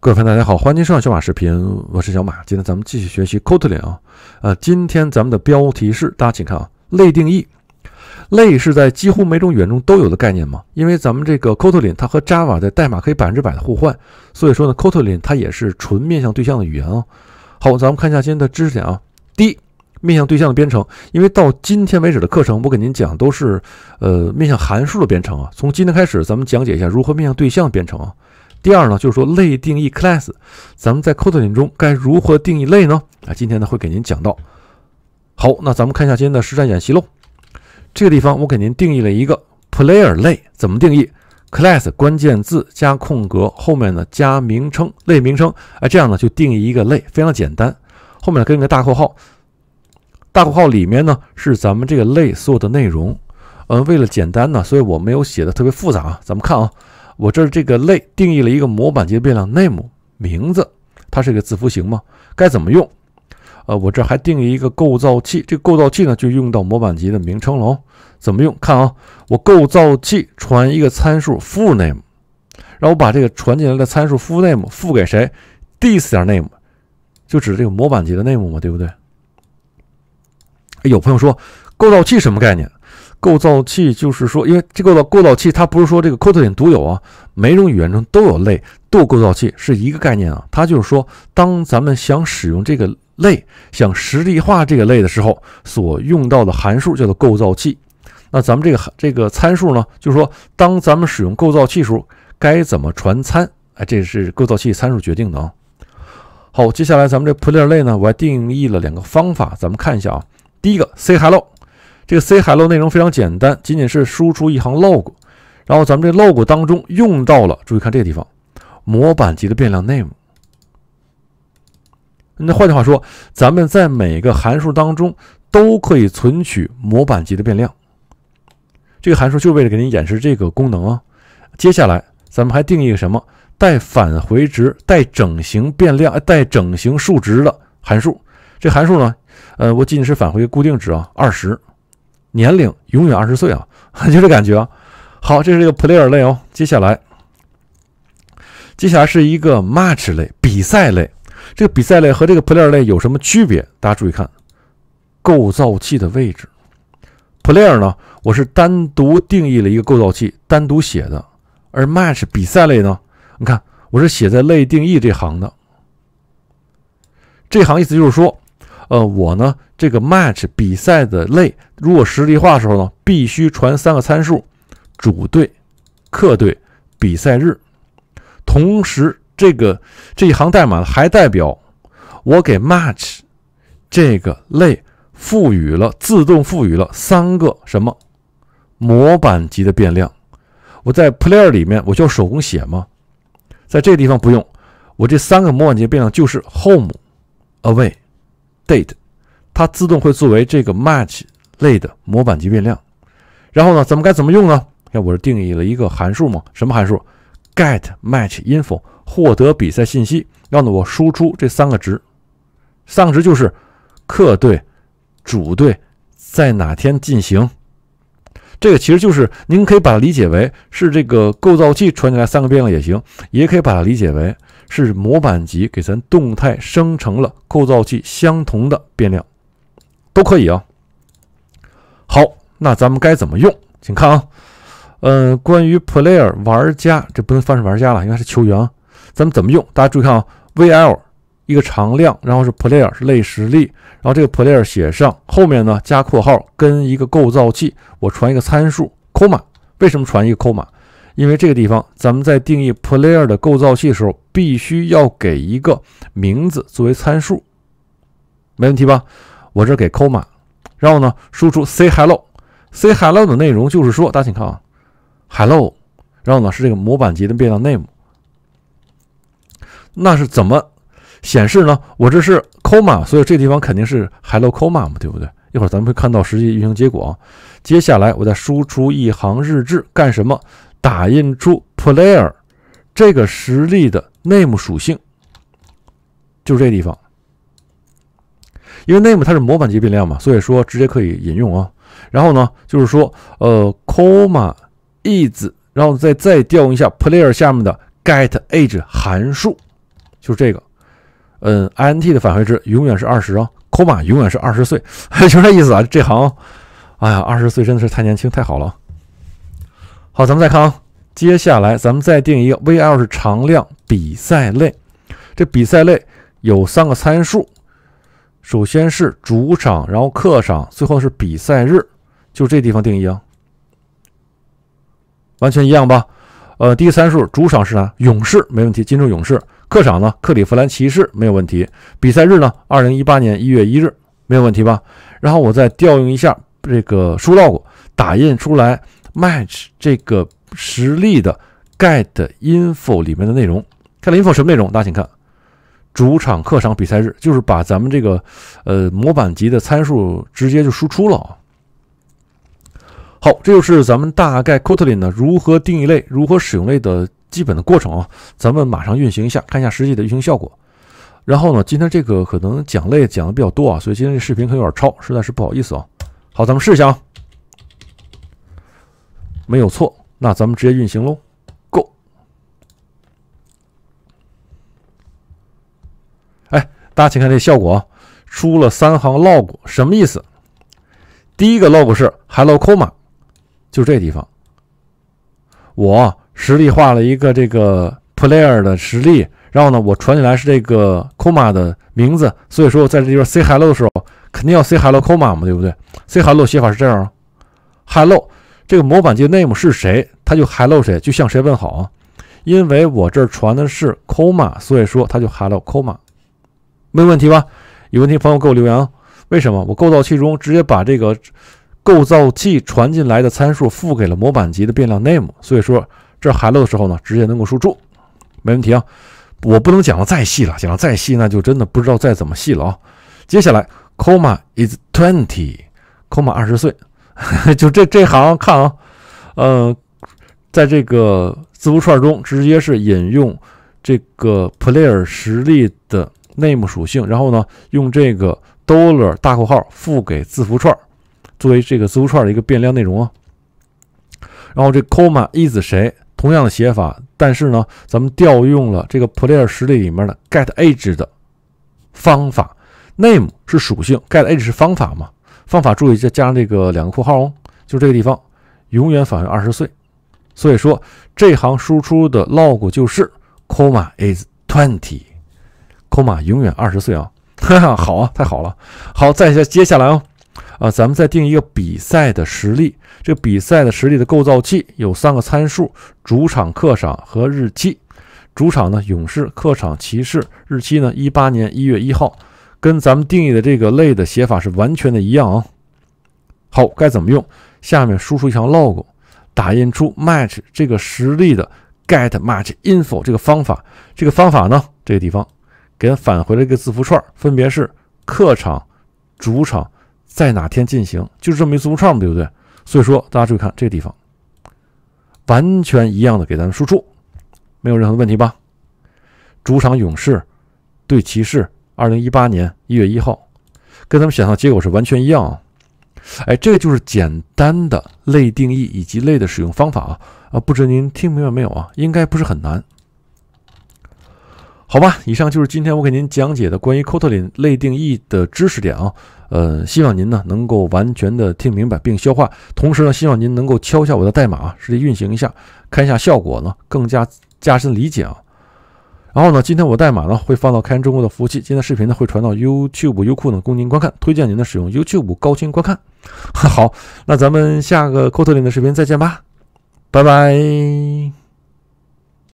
各位朋友，大家好，欢迎收看小马视频，我是小马。今天咱们继续学习 Kotlin 啊，呃，今天咱们的标题是，大家请看啊，类定义。类是在几乎每种语言中都有的概念嘛？因为咱们这个 Kotlin 它和 Java 的代码可以百分之百的互换，所以说呢 Kotlin 它也是纯面向对象的语言啊。好，咱们看一下今天的知识点啊。第一，面向对象的编程，因为到今天为止的课程，我给您讲都是呃面向函数的编程啊。从今天开始，咱们讲解一下如何面向对象编程啊。第二呢，就是说类定义 class，咱们在 code 点中该如何定义类呢？啊，今天呢会给您讲到。好，那咱们看一下今天的实战演习喽。这个地方我给您定义了一个 player 类，怎么定义？class 关键字加空格，后面呢加名称类名称，哎，这样呢就定义一个类，非常简单。后面跟一个大括号，大括号里面呢是咱们这个类所有的内容。呃，为了简单呢，所以我没有写的特别复杂啊。咱们看啊。我这儿这个类定义了一个模板级变量 name 名字，它是一个字符型吗？该怎么用？呃，我这还定义一个构造器，这个构造器呢就用到模板级的名称了哦。怎么用？看啊，我构造器传一个参数 full name，然后我把这个传进来的参数 full name 付给谁？this 点 name 就指这个模板级的 name 嘛，对不对？有朋友说，构造器什么概念？构造器就是说，因为这个构构造器它不是说这个 k o t e i 独有啊，每种语言中都有类度构造器是一个概念啊。它就是说，当咱们想使用这个类，想实例化这个类的时候，所用到的函数叫做构造器。那咱们这个函这个参数呢，就是说，当咱们使用构造器时，候，该怎么传参？哎，这是构造器参数决定的啊。好，接下来咱们这 Player 类呢，我还定义了两个方法，咱们看一下啊。第一个 say hello。这个 C hello 内容非常简单，仅仅是输出一行 log，然后咱们这 log 当中用到了，注意看这个地方，模板级的变量 name。那换句话说，咱们在每个函数当中都可以存取模板级的变量。这个函数就为了给您演示这个功能啊。接下来咱们还定义一个什么带返回值、带整形变量、带整形数值的函数。这函数呢，呃，我仅仅是返回固定值啊，二十。年龄永远二十岁啊，就这感觉。好，这是一个 player 类哦。接下来，接下来是一个 match 类，比赛类。这个比赛类和这个 player 类有什么区别？大家注意看构造器的位置。player 呢，我是单独定义了一个构造器，单独写的。而 match 比赛类呢，你看，我是写在类定义这行的。这行意思就是说，呃，我呢。这个 match 比赛的类，如果实例化的时候呢，必须传三个参数：主队、客队、比赛日。同时，这个这一行代码还代表我给 match 这个类赋予了自动赋予了三个什么模板级的变量。我在 player 里面我就手工写吗？在这个地方不用，我这三个模板级变量就是 home、away、date。它自动会作为这个 match 类的模板级变量。然后呢，咱们该怎么用呢？看我是定义了一个函数嘛，什么函数？get match info，获得比赛信息。让呢，我输出这三个值。三个值就是客队、主队在哪天进行。这个其实就是您可以把它理解为是这个构造器传进来三个变量也行，也可以把它理解为是模板级给咱动态生成了构造器相同的变量。都可以啊。好，那咱们该怎么用？请看啊，嗯，关于 player 玩家，这不能算是玩家了，应该是球员啊。咱们怎么用？大家注意看啊，vl 一个常量，然后是 player 是类实例，然后这个 player 写上后面呢加括号，跟一个构造器，我传一个参数，comma。为什么传一个 comma？因为这个地方咱们在定义 player 的构造器的时候，必须要给一个名字作为参数，没问题吧？我这给 coma，然后呢，输出 say hello，say hello 的内容就是说，大家请看啊，hello，然后呢是这个模板级的变量 name，那是怎么显示呢？我这是 coma，所以这地方肯定是 hello coma，对不对？一会儿咱们会看到实际运行结果。啊。接下来我再输出一行日志干什么？打印出 player 这个实例的 name 属性，就这地方。因为 name 它是模板级变量嘛，所以说直接可以引用啊。然后呢，就是说，呃，comma is，然后再再调用一下 player 下面的 get age 函数，就是这个，嗯，int 的返回值永远是二十啊，comma 永远是二十岁，就这意思啊。这行，哎呀，二十岁真的是太年轻，太好了。好，咱们再看啊，接下来咱们再定一个 VL 是常量比赛类，这比赛类有三个参数。首先是主场，然后客场，最后是比赛日，就这地方定义啊，完全一样吧？呃，第三数主场是啥？勇士没问题，金州勇士。客场呢？克利夫兰骑士没有问题。比赛日呢？二零一八年一月一日没有问题吧？然后我再调用一下这个输 log，打印出来 match 这个实例的 get info 里面的内容，看 info 什么内容？大家请看。主场、客场比赛日，就是把咱们这个，呃，模板级的参数直接就输出了啊。好，这就是咱们大概 Kotlin 呢如何定义类、如何使用类的基本的过程啊。咱们马上运行一下，看一下实际的运行效果。然后呢，今天这个可能讲类讲的比较多啊，所以今天这视频可能有点超，实在是不好意思啊。好，咱们试一下啊，没有错，那咱们直接运行喽。大家请看这效果，出了三行 log，什么意思？第一个 log 是 “hello coma”，就这地方。我实例画了一个这个 player 的实例，然后呢，我传进来是这个 coma 的名字，所以说我在这地方 say hello 的时候，肯定要 say hello coma 嘛，对不对？say hello 写法是这样：hello，啊这个模板就 name 是谁，他就 hello 谁，就向谁问好啊。因为我这儿传的是 coma，所以说他就 hello coma。没问题吧？有问题，朋友给我留言啊！为什么我构造器中直接把这个构造器传进来的参数赋给了模板级的变量 name？所以说这 hello 的时候呢，直接能够输出，没问题啊！我不能讲的再细了，讲的再细那就真的不知道再怎么细了啊！接下来，comma is twenty，comma 二十岁，就这这行看啊，呃，在这个字符串中直接是引用这个 player 实例的。name 属性，然后呢，用这个 dollar 大括号付给字符串，作为这个字符串的一个变量内容。然后这 comma is 谁，同样的写法，但是呢，咱们调用了这个 player 实例里面的 get age 的方法，name 是属性，get age 是方法嘛？方法注意再加上这个两个括号哦，就这个地方，永远返回二十岁。所以说，这行输出的 log 就是 comma is twenty。扣马永远二十岁啊！哈哈，好啊，太好了。好，再接接下来哦，啊，咱们再定一个比赛的实力。这比赛的实力的构造器有三个参数：主场、客场和日期。主场呢，勇士；客场，骑士。日期呢，一八年一月一号，跟咱们定义的这个类的写法是完全的一样啊。好，该怎么用？下面输出一条 LOG，打印出 match 这个实例的 get match info 这个方法。这个方法呢，这个地方。给他返回了一个字符串，分别是客场、主场在哪天进行，就是这么一字符串嘛，对不对？所以说大家注意看这个地方，完全一样的给咱们输出，没有任何的问题吧？主场勇士对骑士，二零一八年一月一号，跟咱们想象结果是完全一样。啊！哎，这个就是简单的类定义以及类的使用方法啊啊，不知您听明白没有啊？应该不是很难。好吧，以上就是今天我给您讲解的关于 Kotlin 类定义的知识点啊。呃，希望您呢能够完全的听明白并消化。同时呢，希望您能够敲下我的代码，实际运行一下，看一下效果呢，更加加深理解啊。然后呢，今天我代码呢会放到开源中国的服务器，今天视频呢会传到 YouTube、优酷呢供您观看，推荐您呢使用 YouTube 高清观看。好，那咱们下个 Kotlin 的视频再见吧，拜拜。